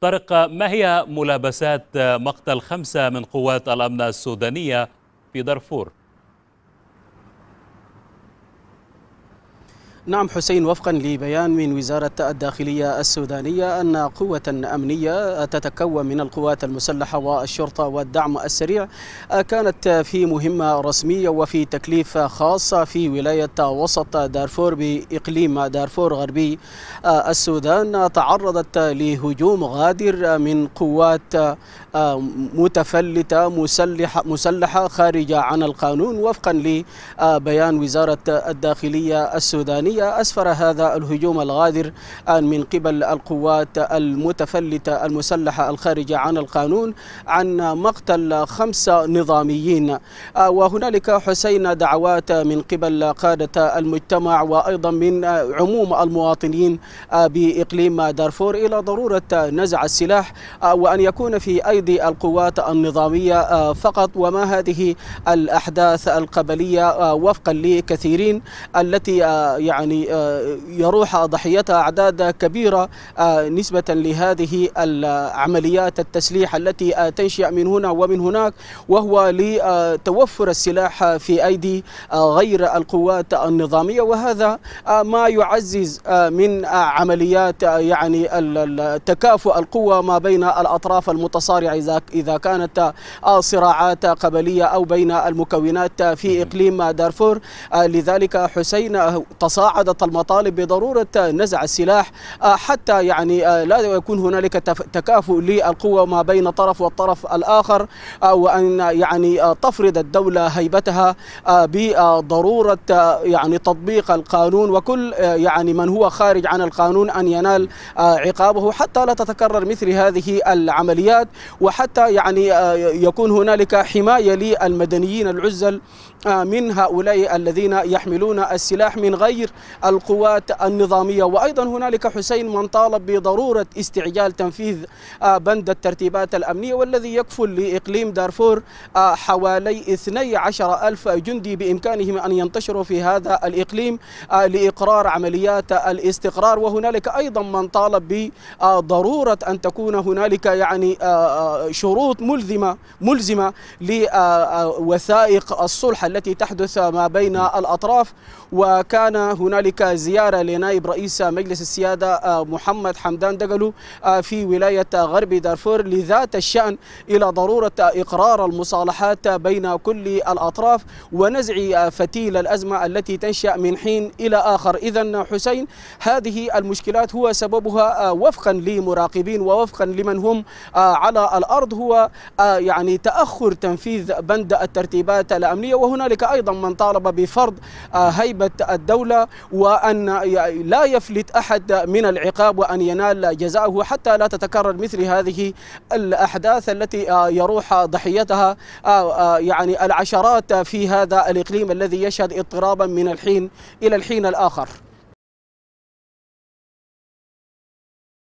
طارق ما هي ملابسات مقتل خمسة من قوات الأمن السودانية في دارفور؟ نعم حسين وفقا لبيان من وزارة الداخلية السودانية أن قوة أمنية تتكون من القوات المسلحة والشرطة والدعم السريع كانت في مهمة رسمية وفي تكليف خاص في ولاية وسط دارفور بإقليم دارفور غربي السودان تعرضت لهجوم غادر من قوات متفلتة مسلحة, مسلحة خارجة عن القانون وفقا لبيان وزارة الداخلية السودانية الصهيونية أسفر هذا الهجوم الغادر أن من قبل القوات المتفلتة المسلحة الخارجة عن القانون عن مقتل خمسة نظاميين آه، وهنالك حسين دعوات من قبل قادة المجتمع وأيضا من عموم المواطنين آه، بإقليم دارفور إلى ضرورة نزع السلاح آه، وأن يكون في أيدي القوات النظامية فقط وما هذه الأحداث القبلية وفقا لكثيرين التي يعني يعني آه، يروح ضحيتها أعداد كبيرة آه، نسبة لهذه العمليات التسليح التي آه، تنشأ من هنا ومن هناك وهو لتوفر السلاح في أيدي غير القوات النظامية وهذا ما يعزز من عمليات يعني تكافؤ القوى ما بين الأطراف المتصارعة إذا كانت صراعات قبلية أو بين المكونات في إقليم دارفور لذلك حسين تصاعد مساعدة المطالب بضرورة نزع السلاح آه، حتى يعني آه، لا يكون هنالك تكافؤ للقوة ما بين طرف والطرف الآخر آه، وأن يعني تفرض الدولة هيبتها بضرورة يعني تطبيق القانون وكل يعني من هو خارج عن القانون أن ينال عقابه حتى لا تتكرر مثل هذه العمليات وحتى يعني يكون هنالك حماية للمدنيين العزل من هؤلاء الذين يحملون السلاح من غير القوات النظامية وأيضا هنالك حسين من طالب بضرورة استعجال تنفيذ آه، بند الترتيبات الأمنية والذي يكفل لإقليم دارفور آه، حوالي 12 ألف جندي بإمكانهم أن ينتشروا في هذا الإقليم آه، لإقرار عمليات الاستقرار وهنالك أيضا من طالب بضرورة أن تكون هنالك يعني شروط ملزمة ملزمة لوثائق الصلح التي تحدث ما بين نعم. الأطراف وكان هناك هنالك زيارة لنائب رئيس مجلس السيادة آه، محمد حمدان دقلو آه، في ولاية غرب دارفور لذات الشأن إلى ضرورة إقرار المصالحات بين كل الأطراف ونزع آه، فتيل الأزمة التي تنشأ من حين إلى آخر إذا حسين هذه المشكلات هو سببها وفقا لمراقبين ووفقا لمن هم على الأرض هو يعني تأخر تنفيذ بند الترتيبات الأمنية وهنالك أيضا من طالب بفرض هيبة الدولة وأن لا يفلت أحد من العقاب وأن ينال جزاءه حتى لا تتكرر مثل هذه الأحداث التي آه، يروح ضحيتها آه، آه، يعني العشرات في هذا الإقليم الذي يشهد اضطرابا من الحين إلى الحين الآخر